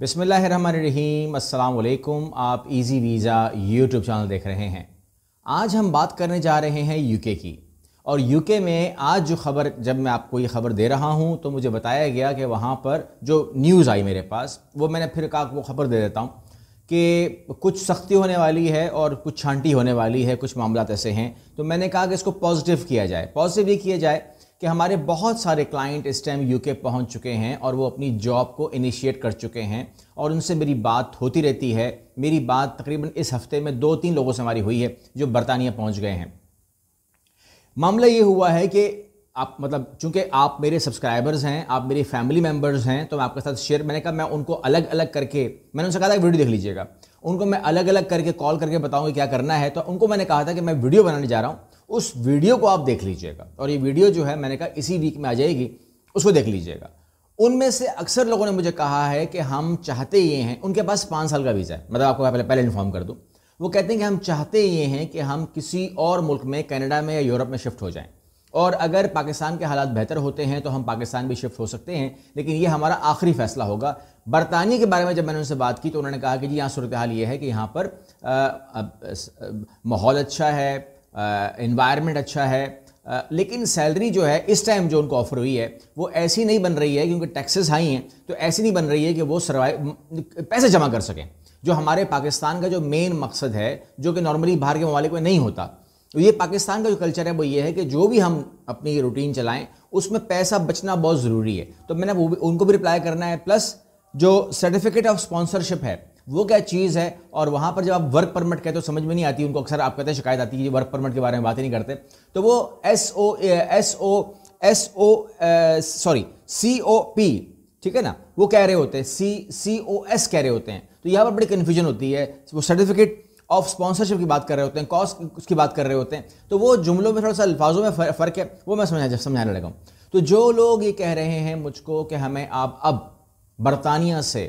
बिसमीम अल्लाम आप इजी वीज़ा यूट्यूब चैनल देख रहे हैं आज हम बात करने जा रहे हैं यूके की और यूके में आज जो खबर जब मैं आपको ये खबर दे रहा हूँ तो मुझे बताया गया कि वहाँ पर जो न्यूज़ आई मेरे पास वो मैंने फिर कहा वो खबर दे देता हूँ कि कुछ सख्ती होने वाली है और कुछ छांटी होने वाली है कुछ मामला ऐसे हैं तो मैंने कहा कि इसको पॉजिटिव किया जाए पॉजिटिव ये किया जाए कि हमारे बहुत सारे क्लाइंट इस टाइम यूके पहुंच चुके हैं और वो अपनी जॉब को इनिशिएट कर चुके हैं और उनसे मेरी बात होती रहती है मेरी बात तकरीबन इस हफ्ते में दो तीन लोगों से हमारी हुई है जो बरतानिया पहुंच गए हैं मामला ये हुआ है कि आप मतलब चूंकि आप मेरे सब्सक्राइबर्स हैं आप मेरी फैमिली मेम्बर्स हैं तो मैं आपके साथ शेयर मैंने कहा मैं उनको अलग अलग करके मैंने उनसे कहा था वीडियो देख लीजिएगा उनको मैं अलग अलग करके कॉल करके बताऊँ क्या करना है तो उनको मैंने कहा था कि मैं वीडियो बनाने जा रहा हूँ उस वीडियो को आप देख लीजिएगा और ये वीडियो जो है मैंने कहा इसी वीक में आ जाएगी उसको देख लीजिएगा उनमें से अक्सर लोगों ने मुझे कहा है कि हम चाहते ये हैं उनके पास पाँच साल का वीज़ा है मतलब आपको पहले पहले इन्फॉर्म कर दूँ वो कहते हैं कि हम चाहते ये हैं कि हम किसी और मुल्क में कनाडा में या यूरोप में शिफ्ट हो जाएं और अगर पाकिस्तान के हालात बेहतर होते हैं तो हम पाकिस्तान भी शिफ्ट हो सकते हैं लेकिन ये हमारा आखिरी फैसला होगा बरतानिया के बारे में जब मैंने उनसे बात की तो उन्होंने कहा कि जी यहाँ सूरत हाल ये है कि यहाँ पर माहौल अच्छा है इन्वायरमेंट अच्छा है आ, लेकिन सैलरी जो है इस टाइम जो उनको ऑफर हुई है वो ऐसी नहीं बन रही है क्योंकि टैक्सेस हाई हैं तो ऐसी नहीं बन रही है कि वो सर्वाइव पैसे जमा कर सकें जो हमारे पाकिस्तान का जो मेन मकसद है जो कि नॉर्मली बाहर के ममालिक में नहीं होता तो ये पाकिस्तान का जो कल्चर है वो ये है कि जो भी हम अपनी रूटीन चलाएं उसमें पैसा बचना बहुत ज़रूरी है तो मैंने वो भी उनको भी रिप्लाई करना है प्लस जो सर्टिफिकेट ऑफ स्पॉन्सरशिप है वो क्या चीज़ है और वहाँ पर जब आप वर्क परमिट कहते हो समझ में नहीं आती उनको अक्सर आप कहते हैं शिकायत आती है कि वर्क परमिट के बारे में बात ही नहीं करते तो वो S O S O S O sorry C O P ठीक है ना वो कह रहे होते हैं सी सी ओ एस कह रहे होते हैं तो यहाँ पर बड़ी कन्फ्यूजन होती है वो सर्टिफिकेट ऑफ स्पॉन्सरशिप की बात कर रहे होते हैं कॉस्ट उसकी बात कर रहे होते हैं तो वो जुमलों में थोड़ा सा अल्फाजों में फ़र्क है वो मैं समझा समझाने लगा हूँ तो जो लोग ये कह रहे हैं मुझको कि हमें आप अब बरतानिया से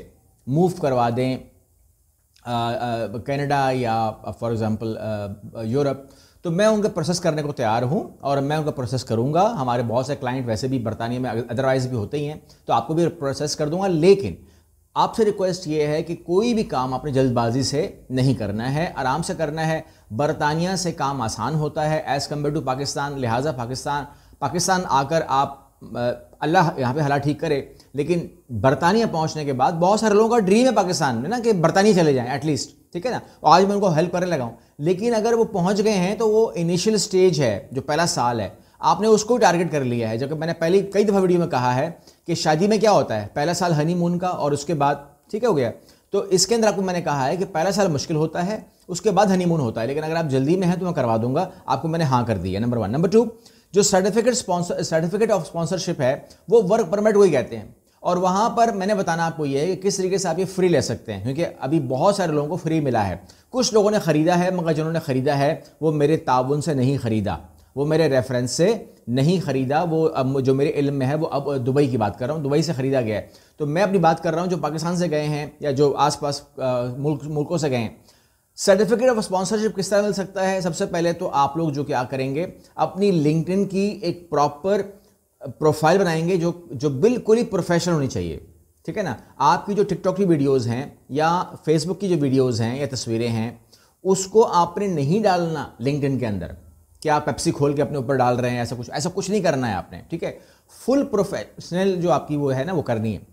मूव करवा दें कनाडा uh, uh, या फॉर एग्ज़ाम्पल यूरोप तो मैं उनका प्रोसेस करने को तैयार हूँ और मैं उनका प्रोसेस करूँगा हमारे बहुत से क्लाइंट वैसे भी बरतानिया में अदरवाइज़ भी होते ही हैं तो आपको भी प्रोसेस कर दूंगा लेकिन आपसे रिक्वेस्ट ये है कि कोई भी काम आपने जल्दबाजी से नहीं करना है आराम से करना है बरतानिया से काम आसान होता है एज़ कम्पेयर टू पाकिस्तान लिहाजा पाकिस्तान पाकिस्तान आकर आप uh, अल्लाह यहाँ पे हला ठीक करे लेकिन बरतानिया पहुँचने के बाद बहुत सारे लोगों का ड्रीम है पाकिस्तान में ना कि बरतानिया चले जाएँ एटलीस्ट ठीक है ना और आज मैं उनको हेल्प करने लगा हूँ लेकिन अगर वो पहुँच गए हैं तो वो इनिशियल स्टेज है जो पहला साल है आपने उसको ही टारगेट कर लिया है जबकि मैंने पहले कई दफ़ा वीडियो में कहा है कि शादी में क्या होता है पहला साल हनी का और उसके बाद ठीक है हो गया तो इसके अंदर आपको मैंने कहा है कि पहला साल मुश्किल होता है उसके बाद हनीमून होता है लेकिन अगर आप जल्दी में हैं तो मैं करवा दूंगा आपको मैंने हाँ कर दिया नंबर वन नंबर टू जो certificate sponsor certificate of sponsorship है वो वर्क परमिट को ही कहते हैं और वहाँ पर मैंने बताना आपको ये है कि किस तरीके से आप ये फ्री ले सकते हैं क्योंकि अभी बहुत सारे लोगों को फ्री मिला है कुछ लोगों ने ख़रीदा है मगर जिन्होंने ख़रीदा है वो मेरे ताउन से नहीं ख़रीदा वो मेरे रेफरेंस से नहीं ख़रीदा वो अब जो मेरे इल्म में है वो अब दुबई की बात कर रहा हूँ दुबई से ख़रीदा गया है तो मैं अपनी बात कर रहा हूँ जो पाकिस्तान से गए हैं या जो आसपास मुल्क मुल्कों से गए हैं सर्टिफिकेट ऑफ स्पॉन्सरशिप किस तरह मिल सकता है सबसे पहले तो आप लोग जो क्या करेंगे अपनी लिंक्डइन की एक प्रॉपर प्रोफाइल बनाएंगे जो जो बिल्कुल ही प्रोफेशनल होनी चाहिए ठीक है ना आपकी जो टिकटॉक की वीडियोस हैं या फेसबुक की जो वीडियोस हैं या तस्वीरें हैं उसको आपने नहीं डालना लिंक्डइन के अंदर क्या आप पेप्सी खोल के अपने ऊपर डाल रहे हैं ऐसा कुछ ऐसा कुछ नहीं करना है आपने ठीक है फुल प्रोफेशनल जो आपकी वो है ना वो करनी है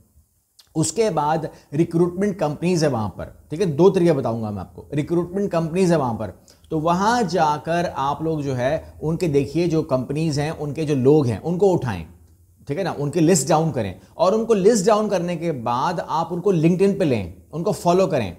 उसके बाद रिक्रूटमेंट कंपनीज है वहां पर ठीक है दो तरीके बताऊंगा मैं आपको रिक्रूटमेंट कंपनीज है वहां पर तो वहां जाकर आप लोग जो है उनके देखिए जो कंपनीज हैं उनके जो लोग हैं उनको उठाएं ठीक है ना उनकी लिस्ट डाउन करें और उनको लिस्ट डाउन करने के बाद आप उनको लिंकड पे लें उनको फॉलो करें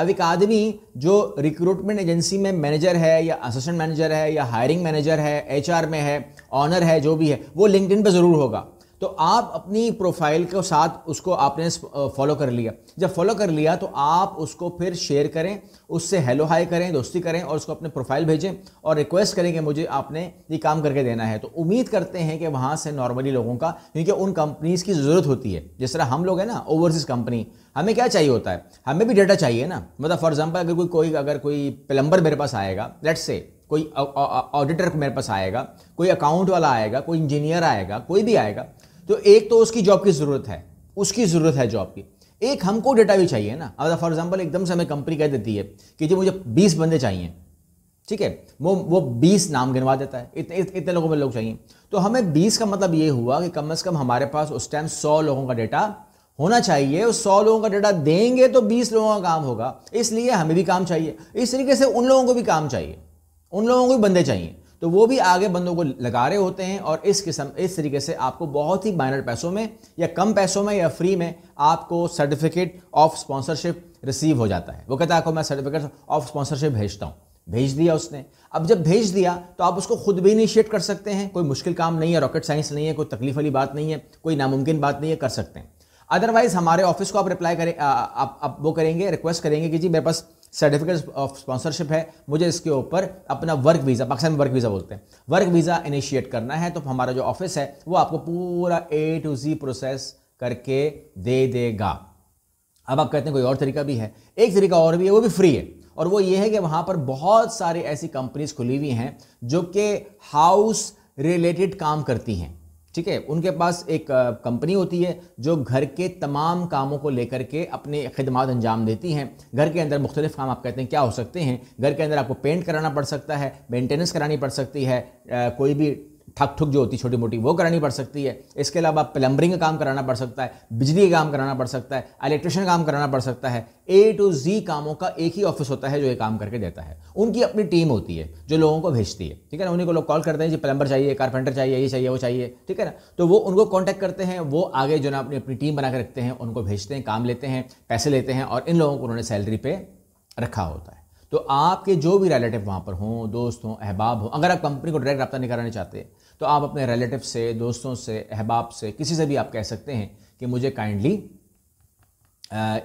अब एक आदमी जो रिक्रूटमेंट एजेंसी में मैनेजर है या असिस्टेंट मैनेजर है या हायरिंग मैनेजर है एचआर में है ऑनर है जो भी है वो लिंकड पे ज़रूर होगा तो आप अपनी प्रोफाइल के साथ उसको आपने फॉलो कर लिया जब फॉलो कर लिया तो आप उसको फिर शेयर करें उससे हेलो हाई करें दोस्ती करें और उसको अपने प्रोफाइल भेजें और रिक्वेस्ट करें कि मुझे आपने ये काम करके देना है तो उम्मीद करते हैं कि वहाँ से नॉर्मली लोगों का क्योंकि उन कंपनीज़ की ज़रूरत होती है जिस तरह हम लोग हैं ना ओवरसीज़ कंपनी हमें क्या चाहिए होता है हमें भी डेटा चाहिए ना मतलब फॉर एग्जाम्पल अगर कोई कोई अगर कोई प्लम्बर मेरे पास आएगा लेट से कोई ऑडिटर मेरे पास आएगा कोई अकाउंट वाला आएगा कोई इंजीनियर आएगा कोई भी आएगा तो एक तो उसकी जॉब की ज़रूरत है उसकी ज़रूरत है जॉब की एक हमको डेटा भी चाहिए ना अब फॉर एग्जाम्पल एकदम से हमें कंपनी कह देती है कि जी मुझे बीस बंदे चाहिए ठीक है वो वो बीस नाम गिनवा देता है इतने इतने लोगों में लोग चाहिए तो हमें बीस का मतलब ये हुआ कि कम से कम हमारे पास उस टाइम सौ लोगों का डेटा होना चाहिए उस सौ लोगों का डेटा देंगे तो बीस लोगों का काम होगा इसलिए हमें भी काम चाहिए इस तरीके से उन लोगों को भी काम चाहिए उन लोगों को भी बंदे चाहिए तो वो भी आगे बंदों को लगा रहे होते हैं और इस किस्म इस तरीके से आपको बहुत ही माइनर पैसों में या कम पैसों में या फ्री में आपको सर्टिफिकेट ऑफ स्पॉन्सरशिप रिसीव हो जाता है वो कहता है आपको मैं सर्टिफिकेट ऑफ स्पॉन्सरशिप भेजता हूँ भेज दिया उसने अब जब भेज दिया तो आप उसको खुद भी इनिशिएट कर सकते हैं कोई मुश्किल काम नहीं है रॉकेट साइंस नहीं है कोई तकलीफ वाली बात नहीं है कोई नामुमकिन बात नहीं है कर सकते हैं अदरवाइज हमारे ऑफिस को आप रिप्लाई करें आप, आप वो करेंगे रिक्वेस्ट करेंगे कि जी मेरे पास सर्टिफिकेट ऑफ स्पॉन्सरशिप है मुझे इसके ऊपर अपना वर्क वीज़ा पाकिस्तान में वर्क वीज़ा बोलते हैं वर्क वीज़ा इनिशिएट करना है तो हमारा जो ऑफिस है वो आपको पूरा ए टू जी प्रोसेस करके दे देगा अब आप कहते हैं कोई और तरीका भी है एक तरीका और भी है वो भी फ्री है और वो ये है कि वहाँ पर बहुत सारी ऐसी कंपनीज खुली हुई हैं जो कि हाउस रिलेटेड काम करती हैं ठीक है उनके पास एक कंपनी होती है जो घर के तमाम कामों को लेकर के अपने खदमात अंजाम देती हैं घर के अंदर मुख्तलिफ काम आप कहते हैं क्या हो सकते हैं घर के अंदर आपको पेंट कराना पड़ सकता है मेंटेनेंस करानी पड़ सकती है कोई भी ठक ठुक जो होती छोटी मोटी वो करानी पड़ सकती है इसके अलावा प्लम्बरिंग का काम कराना पड़ सकता है बिजली का काम कराना पड़ सकता है इलेक्ट्रिशियन काम कराना पड़ सकता है ए टू जी कामों का एक ही ऑफिस होता है जो ये काम करके देता है उनकी अपनी टीम होती है जो लोगों को भेजती है ठीक है ना उन्हीं को लोग कॉल करते हैं जी प्लम्बर चाहिए कारपेंटर चाहिए ये चाहिए वो चाहिए ठीक है ना तो वो उनको कॉन्टैक्ट करते हैं वो आगे जो ना अपनी अपनी टीम बना के रखते हैं उनको भेजते हैं काम लेते हैं पैसे लेते हैं और इन लोगों को उन्होंने सैलरी पर रखा होता है तो आपके जो भी रिलेटिव वहां पर हों दोस्त हों अहबाब हों अगर आप कंपनी को डायरेक्ट रब्ता नहीं कराना चाहते तो आप अपने रिलेटिव से दोस्तों से अहबाब से किसी से भी आप कह सकते हैं कि मुझे काइंडली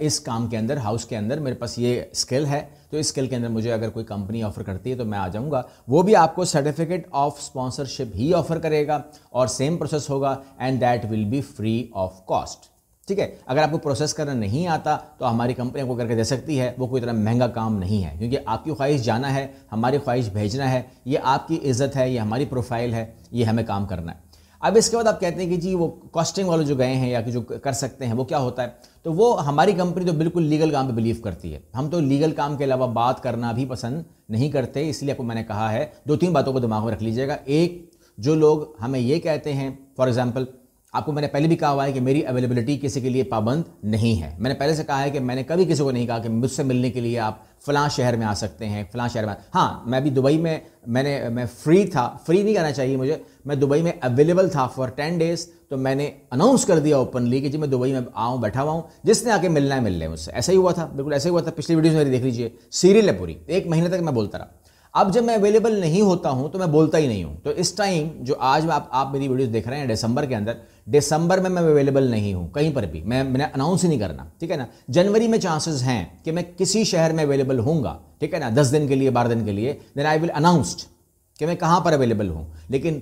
इस काम के अंदर हाउस के अंदर मेरे पास ये स्किल है तो इस स्किल के अंदर मुझे अगर कोई कंपनी ऑफर करती है तो मैं आ जाऊंगा वो भी आपको सर्टिफिकेट ऑफ स्पॉन्सरशिप ही ऑफर करेगा और सेम प्रोसेस होगा and that will be free of cost ठीक है अगर आपको प्रोसेस करना नहीं आता तो हमारी कंपनी आपको करके दे सकती है वो कोई इतना महंगा काम नहीं है क्योंकि आपकी ख्वाहिश जाना है हमारी ख्वाहिश भेजना है ये आपकी इज्जत है ये हमारी प्रोफाइल है ये हमें काम करना है अब इसके बाद आप कहते हैं कि जी वो कॉस्टिंग वाले जो गए हैं या कि जो कर सकते हैं वो क्या होता है तो वो हमारी कंपनी तो बिल्कुल लीगल काम पे बिलीव करती है हम तो लीगल काम के अलावा बात करना भी पसंद नहीं करते इसलिए आपको मैंने कहा है दो तीन बातों को दिमाग में रख लीजिएगा एक जो लोग हमें ये कहते हैं फॉर एग्जाम्पल आपको मैंने पहले भी कहा हुआ है कि मेरी अवेलेबिलिटी किसी के लिए पाबंद नहीं है मैंने पहले से कहा है कि मैंने कभी किसी को नहीं कहा कि मुझसे मिलने के लिए आप फलां शहर में आ सकते हैं फलां शहर में हाँ मैं भी दुबई में मैंने मैं फ्री था फ्री नहीं कहना चाहिए मुझे मैं दुबई में अवेलेबल था फॉर टेन डेज़ तो मैंने अनाउंस कर दिया ओपनली कि जी मैं दुबई में आऊँ बैठा हुआ हूँ जिसने आके मिलना है मिल मुझसे ऐसा ही हुआ था बिल्कुल ऐसा ही हुआ था पिछली वीडियोज़ मेरी देख लीजिए सीरियल है पूरी एक महीने तक मैं बोलता रहा अब जब मैं अवेलेबल नहीं होता हूं तो मैं बोलता ही नहीं हूं तो इस टाइम जो आज आप आप मेरी वीडियोस देख रहे हैं दिसंबर के अंदर दिसंबर में मैं अवेलेबल नहीं हूं कहीं पर भी मैं मैंने अनाउंस ही नहीं करना ठीक है ना जनवरी में चांसेस हैं कि मैं किसी शहर में अवेलेबल होऊंगा ठीक है ना दस दिन के लिए बारह दिन के लिए देन आई विल अनाउंस्ड कि मैं कहाँ पर अवेलेबल हूँ लेकिन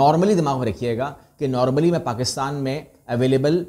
नॉर्मली दिमाग में रखिएगा कि नॉर्मली मैं पाकिस्तान में अवेलेबल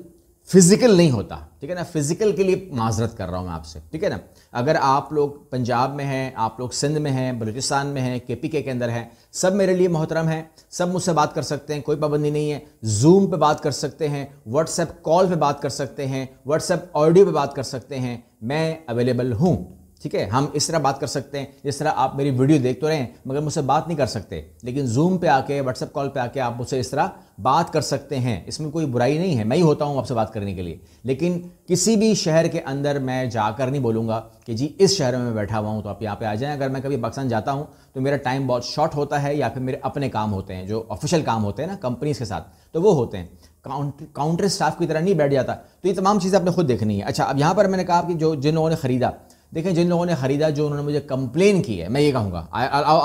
फिजिकल नहीं होता ठीक है ना फिजिकल के लिए माजरत कर रहा हूँ मैं आपसे ठीक है ना अगर आप लोग पंजाब में हैं आप लोग सिंध में हैं बलूचिस्तान में हैं के पी के अंदर हैं सब मेरे लिए मोहतरम हैं सब मुझसे बात कर सकते हैं कोई पाबंदी नहीं है जूम पे बात कर सकते हैं व्हाट्सएप कॉल पे बात कर सकते हैं व्हाट्सएप ऑडियो पे बात कर सकते हैं मैं अवेलेबल हूँ ठीक है हम इस तरह बात कर सकते हैं जिस तरह आप मेरी वीडियो देख तो रहे हैं मगर मुझसे बात नहीं कर सकते लेकिन जूम पे आके व्हाट्सअप कॉल पे आके आप मुझसे इस तरह बात कर सकते हैं इसमें कोई बुराई नहीं है मैं ही होता हूँ आपसे बात करने के लिए लेकिन किसी भी शहर के अंदर मैं जाकर नहीं बोलूंगा कि जी इस शहर में मैं बैठा हुआ हूँ तो आप यहाँ पे आ जाए अगर मैं कभी पाकिस्तान जाता हूँ तो मेरा टाइम बहुत शॉर्ट होता है या फिर मेरे अपने काम होते हैं जो ऑफिशियल काम होते हैं ना कंपनीज के साथ तो वो होते हैं काउंटर काउंटर स्टाफ की तरह नहीं बैठ जाता तो ये तमाम चीज़ें आपने खुद देखनी है अच्छा अब यहाँ पर मैंने कहा कि जो जिन लोगों ने खरीदा देखें जिन लोगों ने ख़रीदा जो उन्होंने मुझे कंप्लेन की है मैं ये कहूँगा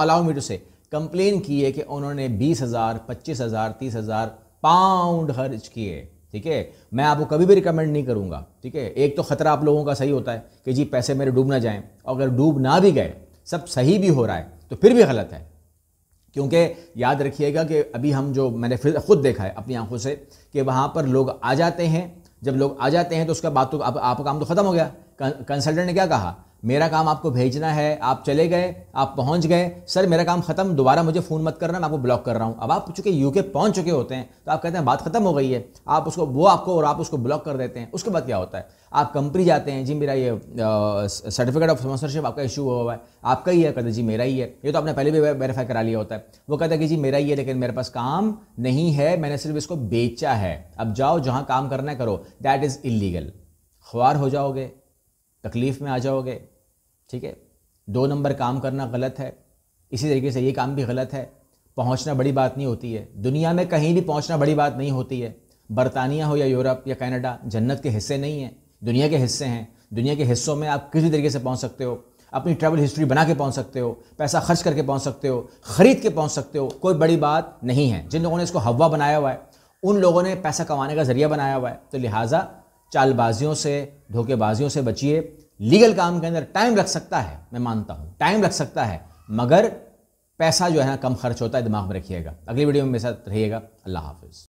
allow me to say complain की है कि उन्होंने बीस हज़ार पच्चीस हज़ार तीस हज़ार पाउंड खर्च किए ठीक है मैं आपको कभी भी रिकमेंड नहीं करूँगा ठीक है एक तो ख़तरा आप लोगों का सही होता है कि जी पैसे मेरे डूब ना जाएँ और अगर डूब ना भी गए सब सही भी हो रहा है तो फिर भी गलत है क्योंकि याद रखिएगा कि अभी हम जो मैंने फिर खुद देखा है अपनी आंखों से कि वहाँ पर लोग आ जाते हैं जब लोग आ जाते हैं तो उसका बात तो आप, आपका काम तो ख़त्म हो गया कंसल्टेंट ने क्या कहा मेरा काम आपको भेजना है आप चले गए आप पहुंच गए सर मेरा काम खत्म दोबारा मुझे फ़ोन मत करना मैं आपको ब्लॉक कर रहा हूं अब आप चूंकि यूके पहुंच चुके होते हैं तो आप कहते हैं बात खत्म हो गई है आप उसको वो आपको और आप उसको ब्लॉक कर देते हैं उसके बाद क्या होता है आप कंपनी जाते हैं जी मेरा ये सर्टिफिकेट ऑफ स्पॉन्सरशिप आपका इशू हुआ है आपका ही है कहते जी मेरा ही है ये तो आपने पहले भी वेरीफाई करा लिया होता है वो कहता है कि जी मेरा ही है लेकिन मेरे पास काम नहीं है मैंने सिर्फ इसको बेचा है अब जाओ जहाँ काम करना है करो दैट इज़ इलीगल ख्वार हो जाओगे तकलीफ़ में आ जाओगे ठीक है दो नंबर काम करना गलत है इसी तरीके से ये काम भी गलत है पहुंचना बड़ी बात नहीं होती है दुनिया में कहीं भी पहुंचना बड़ी बात नहीं होती है बरतानिया हो या यूरोप या कनाडा जन्नत के हिस्से नहीं हैं दुनिया के हिस्से हैं दुनिया के हिस्सों में आप किसी तरीके से पहुँच सकते हो अपनी ट्रैवल हिस्ट्री बना के पहुँच सकते हो पैसा खर्च करके पहुँच सकते हो ख़रीद के पहुँच सकते हो कोई बड़ी बात नहीं है जिन लोगों ने इसको हवा बनाया हुआ है उन लोगों ने पैसा कमाने का ज़रिया बनाया हुआ है तो लिहाजा चालबाजियों से धोखेबाजियों से बचिए लीगल काम के अंदर टाइम लग सकता है मैं मानता हूँ टाइम लग सकता है मगर पैसा जो है ना कम खर्च होता है दिमाग में रखिएगा अगली वीडियो में मेरे साथ रहिएगा अल्लाह हाफिज़